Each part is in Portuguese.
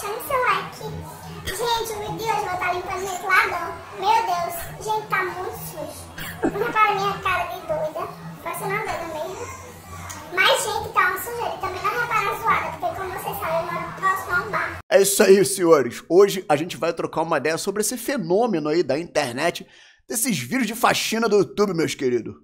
deixando seu like. Gente, o Deus, vou estar tá limpando meu ladrão. Meu Deus, gente, tá muito sujo. Repara minha cara de doida. Parece uma doida mesmo. Mas, gente, tá um sujeito. Também não repara a zoada, porque como vocês sabem, eu moro próximo a um bar. É isso aí, senhores. Hoje a gente vai trocar uma ideia sobre esse fenômeno aí da internet, desses vírus de faxina do YouTube, meus queridos.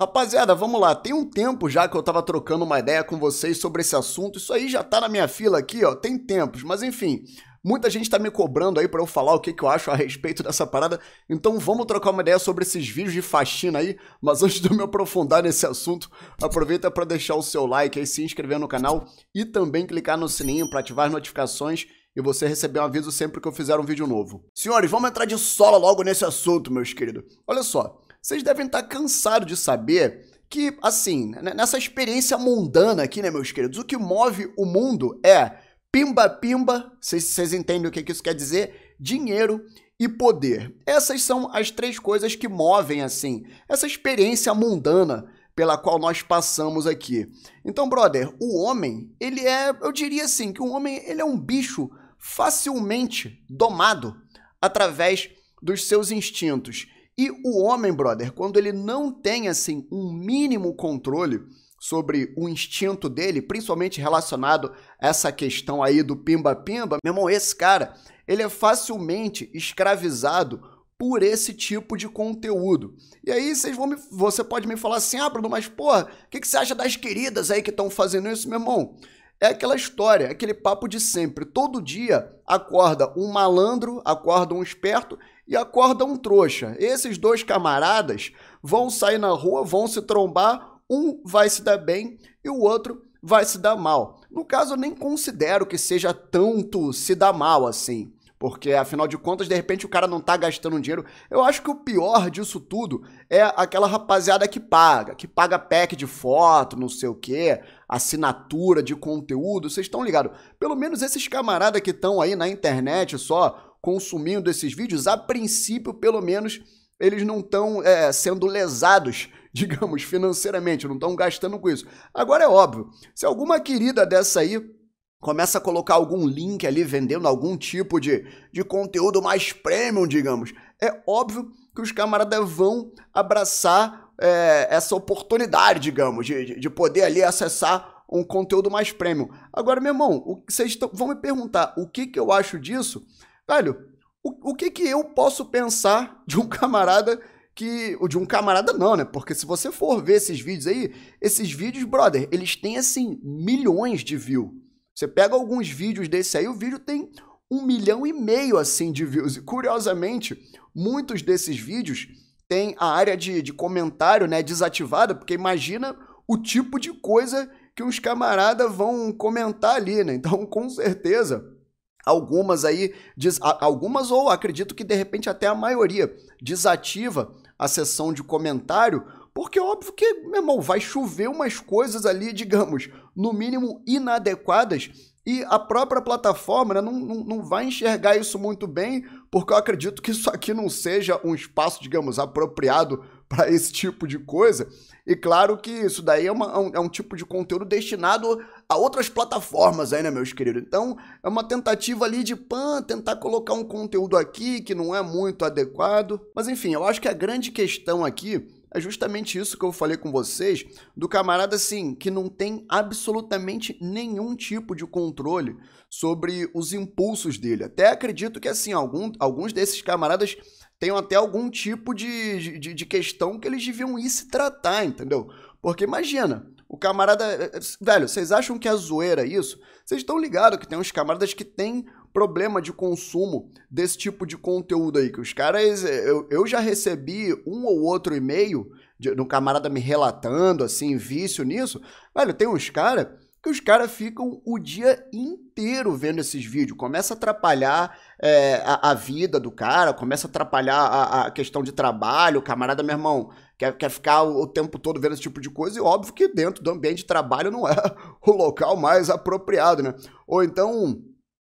Rapaziada, vamos lá. Tem um tempo já que eu tava trocando uma ideia com vocês sobre esse assunto. Isso aí já tá na minha fila aqui, ó. Tem tempos, mas enfim. Muita gente tá me cobrando aí para eu falar o que, que eu acho a respeito dessa parada, então vamos trocar uma ideia sobre esses vídeos de faxina aí, mas antes de eu me aprofundar nesse assunto, aproveita para deixar o seu like aí, se inscrever no canal e também clicar no sininho para ativar as notificações e você receber um aviso sempre que eu fizer um vídeo novo. Senhores, vamos entrar de sola logo nesse assunto, meus queridos. Olha só, vocês devem estar tá cansados de saber que, assim, nessa experiência mundana aqui, né, meus queridos, o que move o mundo é pimba-pimba, vocês entendem o que, que isso quer dizer? Dinheiro e poder. Essas são as três coisas que movem, assim, essa experiência mundana pela qual nós passamos aqui. Então, brother, o homem, ele é, eu diria assim, que o homem, ele é um bicho facilmente domado através dos seus instintos. E o homem, brother, quando ele não tem assim um mínimo controle sobre o instinto dele, principalmente relacionado a essa questão aí do pimba-pimba, meu irmão, esse cara, ele é facilmente escravizado por esse tipo de conteúdo. E aí vocês vão me, você pode me falar assim, ah, Bruno, mas porra, o que, que você acha das queridas aí que estão fazendo isso, meu irmão? É aquela história, é aquele papo de sempre. Todo dia acorda um malandro, acorda um esperto e acorda um trouxa. Esses dois camaradas vão sair na rua, vão se trombar, um vai se dar bem e o outro vai se dar mal. No caso, eu nem considero que seja tanto se dar mal assim. Porque, afinal de contas, de repente o cara não tá gastando dinheiro. Eu acho que o pior disso tudo é aquela rapaziada que paga, que paga pack de foto, não sei o quê, assinatura de conteúdo, vocês estão ligados. Pelo menos esses camaradas que estão aí na internet só consumindo esses vídeos, a princípio, pelo menos, eles não estão é, sendo lesados, digamos, financeiramente, não estão gastando com isso. Agora é óbvio, se alguma querida dessa aí começa a colocar algum link ali vendendo algum tipo de, de conteúdo mais premium, digamos, é óbvio que os camaradas vão abraçar é, essa oportunidade, digamos, de, de poder ali acessar um conteúdo mais premium. Agora, meu irmão, o, vocês tão, vão me perguntar o que, que eu acho disso? Velho, o, o que que eu posso pensar de um camarada que. De um camarada, não, né? Porque se você for ver esses vídeos aí, esses vídeos, brother, eles têm assim milhões de views. Você pega alguns vídeos desse aí, o vídeo tem um milhão e meio assim de views. E curiosamente, muitos desses vídeos têm a área de, de comentário né, desativada, porque imagina o tipo de coisa que os camaradas vão comentar ali, né? Então, com certeza, Algumas aí, algumas ou acredito que de repente até a maioria, desativa a sessão de comentário, porque é óbvio que, meu irmão, vai chover umas coisas ali, digamos, no mínimo inadequadas, e a própria plataforma né, não, não, não vai enxergar isso muito bem, porque eu acredito que isso aqui não seja um espaço, digamos, apropriado para esse tipo de coisa. E claro que isso daí é, uma, é, um, é, um, tipo de conteúdo destinado a outras plataformas aí, né, meus queridos? Então, é uma tentativa ali de pan, tentar colocar um conteúdo aqui que não é muito adequado. Mas enfim, eu acho que a grande questão aqui é justamente isso que eu falei com vocês, do camarada assim, que não tem absolutamente nenhum tipo de controle sobre os impulsos dele. Até acredito que assim, algum, alguns desses camaradas tenham até algum tipo de, de, de questão que eles deviam ir se tratar, entendeu? Porque imagina, o camarada. Eh, eh, velho, vocês acham que é zoeira isso? Vocês estão ligados que tem uns camaradas que têm problema de consumo desse tipo de conteúdo aí. Que os caras. Eh, eu, eu já recebi um ou outro e-mail de, de um camarada me relatando, assim, vício nisso. Velho, tem uns caras que os caras ficam o dia inteiro vendo esses vídeos. Começa a atrapalhar é, a, a, vida do cara, começa a atrapalhar a, a, questão de trabalho. O camarada, meu irmão, quer, quer ficar o, tempo todo vendo esse tipo de coisa, e óbvio que dentro do ambiente de trabalho não é o local mais apropriado, né? Ou então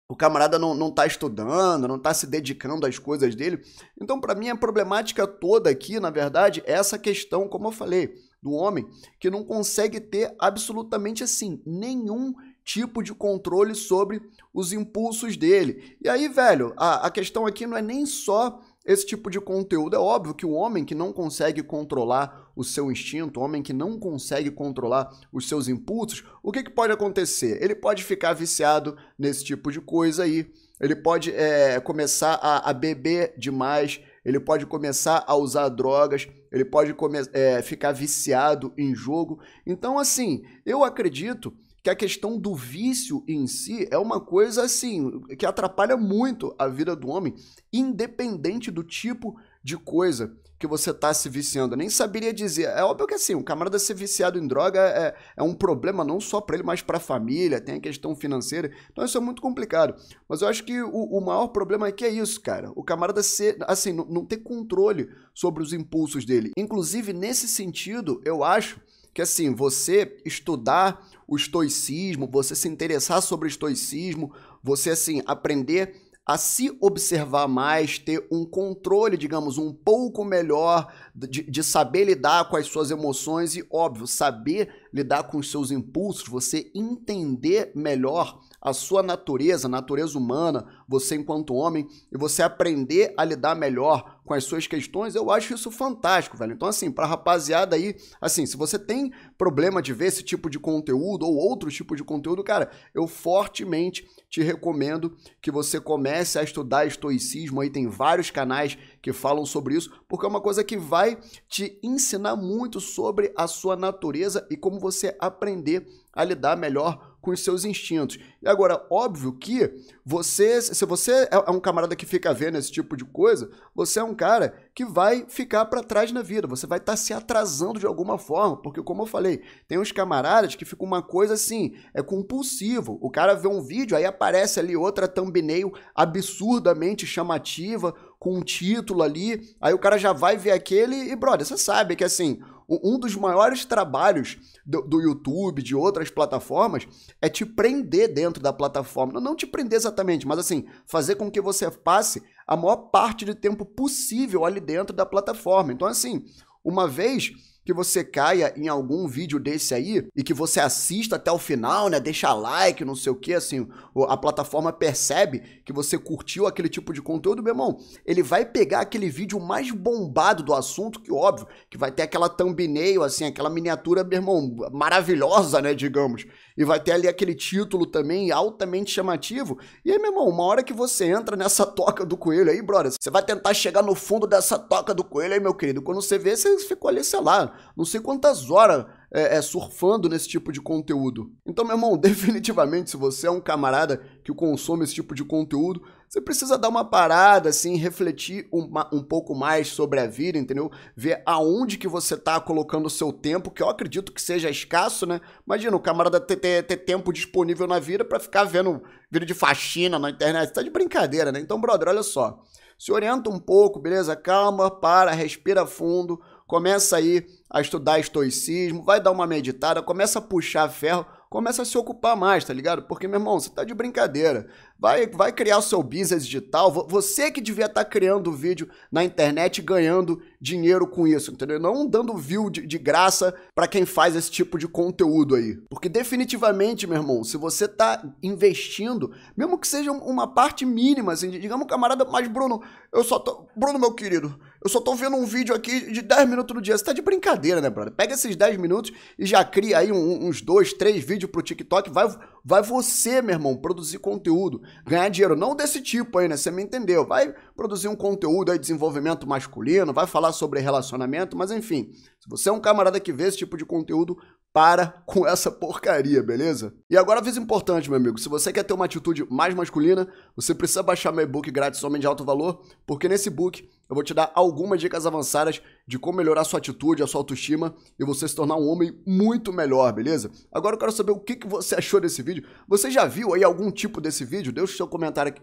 o camarada não, não tá estudando, não tá se dedicando às coisas dele. Então, para mim, a problemática toda aqui, na verdade, é essa questão, como eu falei, do homem que não consegue ter absolutamente assim nenhum tipo de controle sobre os impulsos dele. E aí, velho, a, a questão aqui não é nem só esse tipo de conteúdo é óbvio que o homem que não consegue controlar o seu instinto, o homem que não consegue controlar os seus impulsos, o que, que pode acontecer? Ele pode ficar viciado nesse tipo de coisa aí, ele pode é, começar a, a, beber demais, ele pode começar a usar drogas, ele pode é, ficar viciado em jogo. Então, assim, eu acredito que a questão do vício em si é uma coisa assim que atrapalha muito a vida do homem, independente do tipo de coisa que você está se viciando. Eu nem saberia dizer. É óbvio que assim, o camarada ser viciado em droga é, é um problema não só para ele, mas para a família, tem a questão financeira. Então isso é muito complicado. Mas eu acho que o, o maior problema aqui é, é isso, cara. O camarada ser, assim, não, não ter controle sobre os impulsos dele. Inclusive, nesse sentido, eu acho que assim, você estudar o estoicismo, você se interessar sobre estoicismo, você assim aprender a se observar mais, ter um controle, digamos, um pouco melhor de, de saber lidar com as suas emoções e, óbvio, saber lidar com os seus impulsos, você entender melhor a sua natureza, a natureza humana, você enquanto homem, e você aprender a lidar melhor com as suas questões, eu acho isso fantástico, velho. Então, assim, pra rapaziada aí, assim, se você tem problema de ver esse tipo de conteúdo ou outro tipo de conteúdo, cara, eu fortemente te recomendo que você comece a estudar estoicismo aí, tem vários canais que falam sobre isso, porque é uma coisa que vai te ensinar muito sobre a sua natureza e como você aprender a lidar melhor com os seus instintos. E agora, óbvio que você, se você é, é um camarada que fica vendo esse tipo de coisa, você é um cara que vai ficar para trás na vida, você vai estar tá se atrasando de alguma forma, porque como eu falei, tem uns camaradas que ficam uma coisa assim, é compulsivo. O cara vê um vídeo, aí aparece ali outra thumbnail absurdamente chamativa, com um título ali, aí o cara já vai ver aquele e, brother, você sabe que assim, um dos maiores trabalhos do, do, YouTube, de outras plataformas, é te prender dentro da plataforma. Não te prender exatamente, mas assim, fazer com que você passe a maior parte do tempo possível ali dentro da plataforma. Então, assim, uma vez que você caia em algum vídeo desse aí e que você assista até o final, né? Deixa like, não sei o que, assim, a plataforma percebe que você curtiu aquele tipo de conteúdo, meu irmão. Ele vai pegar aquele vídeo mais bombado do assunto, que óbvio, que vai ter aquela thumbnail, assim, aquela miniatura, meu irmão, maravilhosa, né? Digamos. E vai ter ali aquele título também altamente chamativo. E aí, meu irmão, uma hora que você entra nessa toca do coelho aí, brother, você vai tentar chegar no fundo dessa toca do coelho aí, meu querido. Quando você vê, você ficou ali, sei lá, não sei quantas horas é, é, surfando nesse tipo de conteúdo. Então, meu irmão, definitivamente, se você é um camarada que consome esse tipo de conteúdo, você precisa dar uma parada, assim, refletir uma, um pouco mais sobre a vida, entendeu? Ver aonde que você tá colocando o seu tempo, que eu acredito que seja escasso, né? Imagina, o camarada ter, ter, ter tempo disponível na vida para ficar vendo vídeo de faxina na internet. Tá de brincadeira, né? Então, brother, olha só. Se orienta um pouco, beleza? Calma, para, respira fundo, começa aí a estudar estoicismo, vai dar uma meditada, começa a puxar ferro começa a se ocupar mais, tá ligado? Porque, meu irmão, você tá de brincadeira. Vai, vai criar o seu business digital. Você que devia estar tá criando vídeo na internet ganhando dinheiro com isso, entendeu? Não dando view de, de graça para quem faz esse tipo de conteúdo aí. Porque definitivamente, meu irmão, se você tá investindo, mesmo que seja uma parte mínima, assim, digamos, camarada, mas Bruno, eu só tô. Bruno, meu querido, eu só tô vendo um vídeo aqui de 10 minutos no dia. Você tá de brincadeira, né, brother? Pega esses 10 minutos e já cria aí uns dois, três vídeos vídeo pro TikTok, vai, vai você, meu irmão, produzir conteúdo, ganhar dinheiro, não desse tipo aí, né? Você me entendeu? Vai produzir um conteúdo aí, desenvolvimento masculino, vai falar sobre relacionamento, mas enfim, se você é um camarada que vê esse tipo de conteúdo, para com essa porcaria, beleza? E agora aviso importante, meu amigo. Se você quer ter uma atitude mais masculina, você precisa baixar meu e-book grátis Homem de Alto Valor, porque nesse book eu vou te dar algumas dicas avançadas de como melhorar sua atitude, a sua autoestima e você se tornar um homem muito melhor, beleza? Agora eu quero saber o que, que você achou desse vídeo. Você já viu aí algum tipo desse vídeo? Deixa o seu comentário aqui,